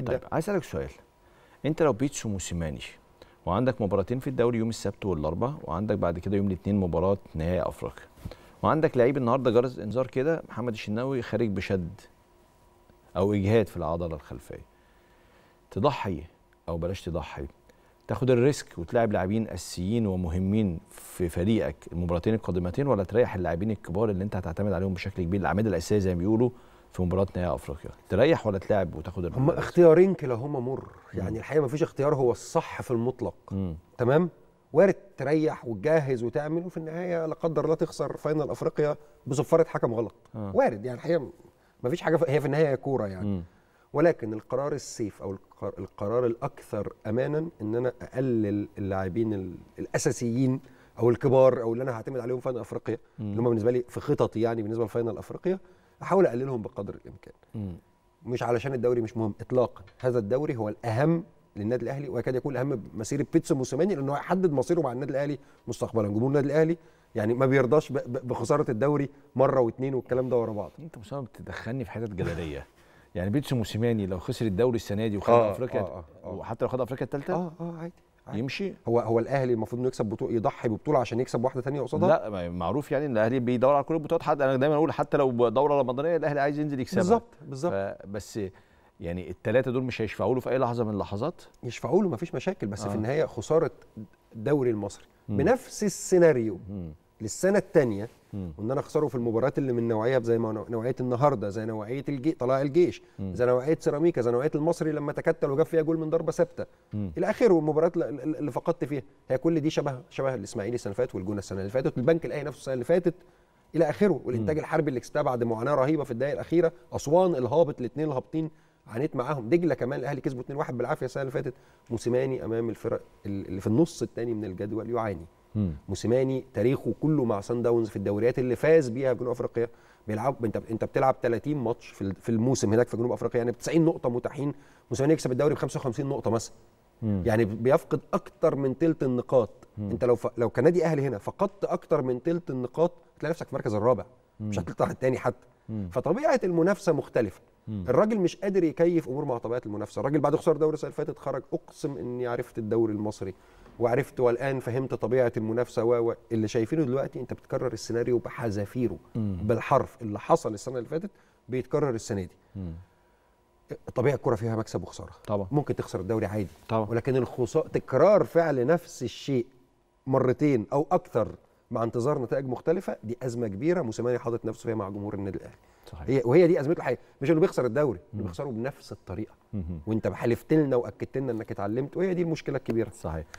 طيب،, طيب عايز اسالك سؤال انت لو بيتسو موسيماني وعندك مباراتين في الدوري يوم السبت والاربعاء وعندك بعد كده يوم الاثنين مباراه نهائي افريقيا وعندك لعيب النهارده جرس انذار كده محمد الشناوي خارج بشد او اجهاد في العضله الخلفيه تضحي او بلاش تضحي تاخد الريسك وتلاعب لاعبين اساسيين ومهمين في فريقك المباراتين القادمتين ولا تريح اللاعبين الكبار اللي انت هتعتمد عليهم بشكل كبير الاعماد الاساسيه زي ما بيقولوا في مباراه نهائي افريقيا تريح ولا تلعب وتاخد هم اختيارين كلاهما مر يعني مم. الحقيقه ما فيش اختيار هو الصح في المطلق مم. تمام وارد تريح وتجهز وتعمل وفي النهايه لا قدر الله تخسر فاينل افريقيا بصفاره حكم غلط آه. وارد يعني الحقيقه ما فيش حاجه هي في النهايه كوره يعني مم. ولكن القرار السيف او القرار الاكثر امانا ان انا اقلل اللاعبين الاساسيين او الكبار او اللي انا هعتمد عليهم فاينل افريقيا اللي هم بالنسبه لي في خططي يعني بالنسبه لفاينل افريقيا احاول اقللهم بقدر الامكان م. مش علشان الدوري مش مهم اطلاقا هذا الدوري هو الاهم للنادي الاهلي ويكاد يكون الاهم بمسيره بيتسو موسيماني لانه هيحدد مصيره مع النادي الاهلي مستقبلا جمهور النادي الاهلي يعني ما بيرضاش بخساره الدوري مره واثنين والكلام ده ورا بعض انت مش بتدخلني في حتت جدليه يعني بيتسو موسيماني لو خسر الدوري السنه دي وخد آه افريقيا آه آه آه. وحتى لو خد افريقيا الثالثه اه اه عادي يمشي هو هو الاهلي المفروض انه يكسب بطوله يضحي ببطوله عشان يكسب واحده ثانيه قصادها لا معروف يعني ان الاهلي بيدور على كل البطولات حتى انا دايما اقول حتى لو دوره رمضانيه الاهلي عايز ينزل يكسبها بالظبط بالظبط بس يعني الثلاثه دول مش هيشفعوا له في اي لحظه من اللحظات يشفعوا له مفيش مشاكل بس آه. في النهايه خساره الدوري المصري بنفس السيناريو م. للسنه الثانيه وان انا اخسره في المباريات اللي من نوعيه زي ما نوعيه النهارده زي نوعيه الجي طلائع الجيش مم. زي نوعيه سيراميكا زي نوعيه المصري لما تكتل وجاب فيها جول من ضربه ثابته الى اخره المباريات اللي فقدت فيها هي كل دي شبه شبه الاسماعيلي السنه اللي فاتت والجونه السنه اللي فاتت والبنك الاهلي نفسه السنه اللي فاتت الى اخره والانتاج الحربي اللي كسبناه بعد معاناه رهيبه في الدقائق الاخيره اسوان الهابط الاثنين الهابطين عانيت معاهم دجله كمان الاهلي كسبوا 2-1 بالعافيه السنه اللي فاتت موسيماني امام الفرق اللي في النص الثاني من الجدول يعاني موسيماني تاريخه كله مع سان داونز في الدوريات اللي فاز بيها جنوب افريقيا بيلعب انت انت بتلعب 30 ماتش في الموسم هناك في جنوب افريقيا يعني ب 90 نقطه متاحين موسيماني يكسب الدوري ب 55 نقطه مثلا يعني بيفقد اكتر من ثلث النقاط مم. انت لو ف... لو كنادي اهلي هنا فقدت اكتر من ثلث النقاط تلاقي نفسك في المركز الرابع مم. مش هتطلع الثاني حتى فطبيعه المنافسه مختلفه مم. الراجل مش قادر يكيف امور مع طبيعه المنافسه الراجل بعد خساره دوري السنه اللي فاتت خرج اقسم اني عرفت الدوري المصري وعرفت والان فهمت طبيعه المنافسه و اللي شايفينه دلوقتي انت بتكرر السيناريو بحذافيره بالحرف اللي حصل السنه اللي فاتت بيتكرر السنه دي طبيعه الكره فيها مكسب وخساره طبعا ممكن تخسر الدوري عادي طبعا ولكن الخساره تكرار فعل نفس الشيء مرتين او اكثر مع انتظار نتائج مختلفه دي ازمه كبيره موسيماني حاطط نفسه فيها مع جمهور النادي الاهلي صحيح هي وهي دي ازمته الحقيقيه مش انه بيخسر الدوري مم. بيخسره بنفس الطريقه مم. وانت حلفت لنا واكدت لنا انك اتعلمت وهي دي المشكله الكبيره صحيح